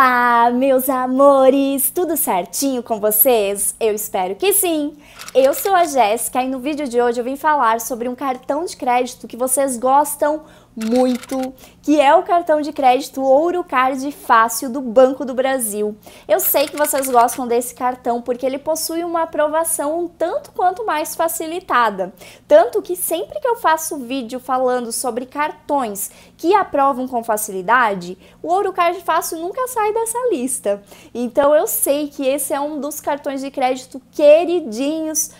Olá, meus amores! Tudo certinho com vocês? Eu espero que sim! Eu sou a Jéssica e no vídeo de hoje eu vim falar sobre um cartão de crédito que vocês gostam muito, que é o cartão de crédito Ouro Card Fácil do Banco do Brasil. Eu sei que vocês gostam desse cartão porque ele possui uma aprovação um tanto quanto mais facilitada. Tanto que sempre que eu faço vídeo falando sobre cartões que aprovam com facilidade, o Ouro Card Fácil nunca sai dessa lista. Então eu sei que esse é um dos cartões de crédito queridinhos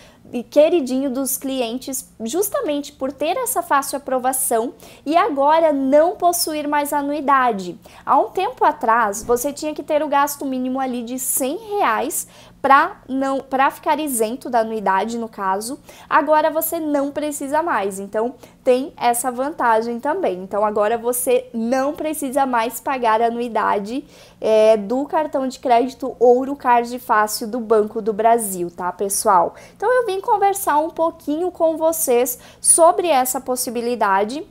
queridinho dos clientes, justamente por ter essa fácil aprovação e agora não possuir mais anuidade. Há um tempo atrás, você tinha que ter o gasto mínimo ali de 100 reais para não para ficar isento da anuidade no caso. Agora você não precisa mais. Então, tem essa vantagem também. Então agora você não precisa mais pagar anuidade é, do cartão de crédito Ouro Card Fácil do Banco do Brasil, tá, pessoal? Então eu vim conversar um pouquinho com vocês sobre essa possibilidade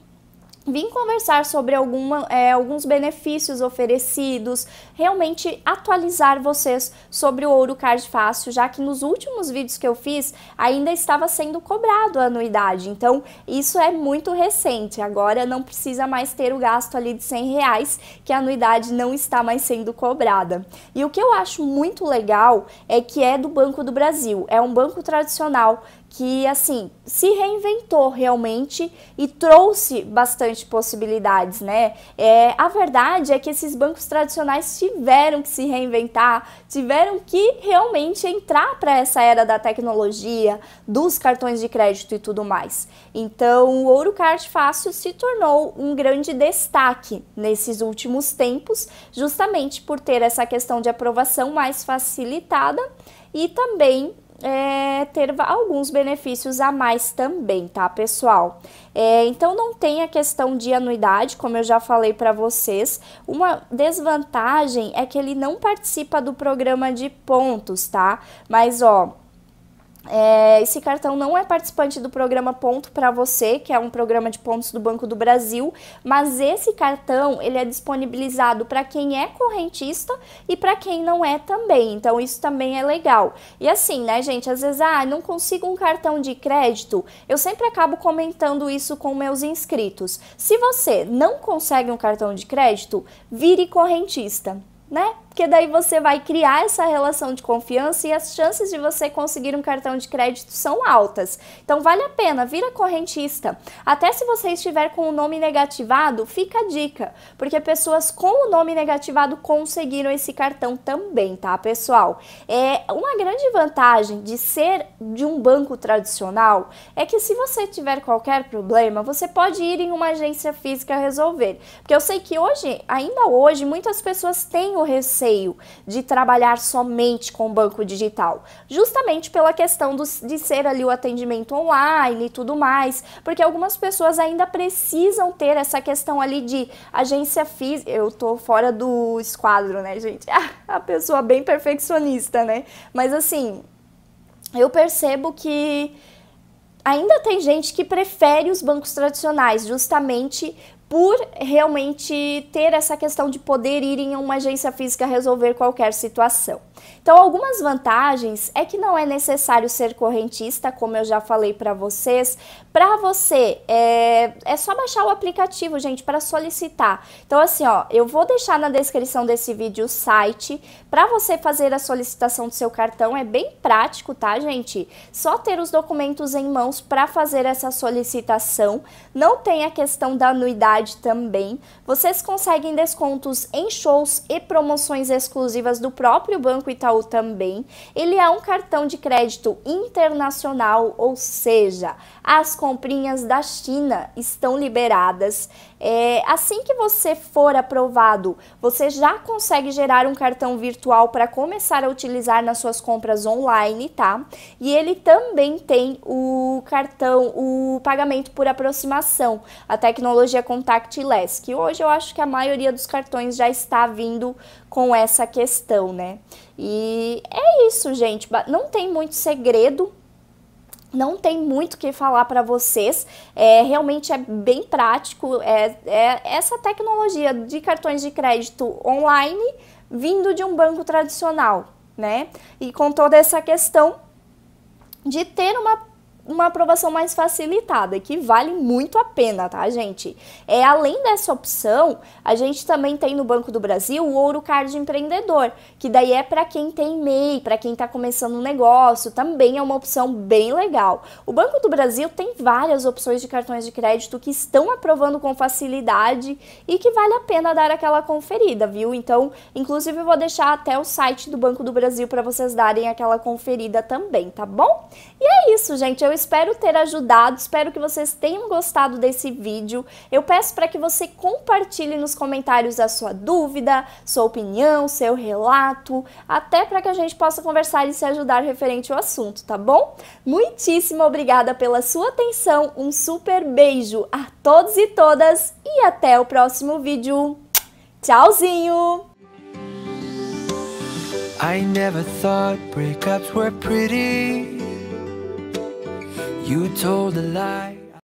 vim conversar sobre alguma, é, alguns benefícios oferecidos, realmente atualizar vocês sobre o ouro card fácil, já que nos últimos vídeos que eu fiz ainda estava sendo cobrado a anuidade, então isso é muito recente, agora não precisa mais ter o gasto ali de 100 reais, que a anuidade não está mais sendo cobrada. E o que eu acho muito legal é que é do Banco do Brasil, é um banco tradicional que assim se reinventou realmente e trouxe bastante possibilidades, né? É, a verdade é que esses bancos tradicionais tiveram que se reinventar, tiveram que realmente entrar para essa era da tecnologia, dos cartões de crédito e tudo mais. Então, o Ouro Card Fácil se tornou um grande destaque nesses últimos tempos, justamente por ter essa questão de aprovação mais facilitada e também é, ter alguns benefícios a mais também, tá, pessoal? É, então não tem a questão de anuidade, como eu já falei para vocês. Uma desvantagem é que ele não participa do programa de pontos, tá? Mas ó, é, esse cartão não é participante do programa Ponto para você, que é um programa de pontos do Banco do Brasil, mas esse cartão ele é disponibilizado para quem é correntista e para quem não é também. Então isso também é legal. E assim, né, gente, às vezes ah, não consigo um cartão de crédito. Eu sempre acabo comentando isso com meus inscritos. Se você não consegue um cartão de crédito, vire correntista, né? porque daí você vai criar essa relação de confiança e as chances de você conseguir um cartão de crédito são altas. Então vale a pena, vira correntista. Até se você estiver com o nome negativado, fica a dica, porque pessoas com o nome negativado conseguiram esse cartão também, tá, pessoal? É uma grande vantagem de ser de um banco tradicional é que se você tiver qualquer problema, você pode ir em uma agência física resolver. Porque eu sei que hoje, ainda hoje, muitas pessoas têm o receio receio de trabalhar somente com o banco digital, justamente pela questão do, de ser ali o atendimento online e tudo mais, porque algumas pessoas ainda precisam ter essa questão ali de agência física. Eu tô fora do esquadro, né, gente? a pessoa bem perfeccionista, né? Mas assim, eu percebo que ainda tem gente que prefere os bancos tradicionais, justamente por realmente ter essa questão de poder ir em uma agência física resolver qualquer situação. Então, algumas vantagens é que não é necessário ser correntista, como eu já falei para vocês. Para você, é, é só baixar o aplicativo, gente, para solicitar. Então, assim, ó, eu vou deixar na descrição desse vídeo o site para você fazer a solicitação do seu cartão. É bem prático, tá, gente? Só ter os documentos em mãos para fazer essa solicitação. Não tem a questão da anuidade também. Vocês conseguem descontos em shows e promoções exclusivas do próprio banco Banco Itaú também, ele é um cartão de crédito internacional, ou seja, as comprinhas da China estão liberadas. É, assim que você for aprovado, você já consegue gerar um cartão virtual para começar a utilizar nas suas compras online, tá? E ele também tem o cartão, o pagamento por aproximação, a tecnologia contactless, que hoje eu acho que a maioria dos cartões já está vindo com essa questão, né? E é isso, gente. Não tem muito segredo não tem muito o que falar para vocês, é, realmente é bem prático, é, é, essa tecnologia de cartões de crédito online vindo de um banco tradicional, né? E com toda essa questão de ter uma uma aprovação mais facilitada, que vale muito a pena, tá, gente? É, além dessa opção, a gente também tem no Banco do Brasil o Ouro Card Empreendedor, que daí é para quem tem MEI, para quem está começando um negócio, também é uma opção bem legal. O Banco do Brasil tem várias opções de cartões de crédito que estão aprovando com facilidade e que vale a pena dar aquela conferida, viu? Então, inclusive, eu vou deixar até o site do Banco do Brasil para vocês darem aquela conferida também, tá bom? E é isso, gente. Eu espero ter ajudado, espero que vocês tenham gostado desse vídeo. Eu peço para que você compartilhe nos comentários a sua dúvida, sua opinião, seu relato, até para que a gente possa conversar e se ajudar referente ao assunto, tá bom? Muitíssimo obrigada pela sua atenção, um super beijo a todos e todas e até o próximo vídeo. Tchauzinho! I never thought breakups were pretty. You told a lie.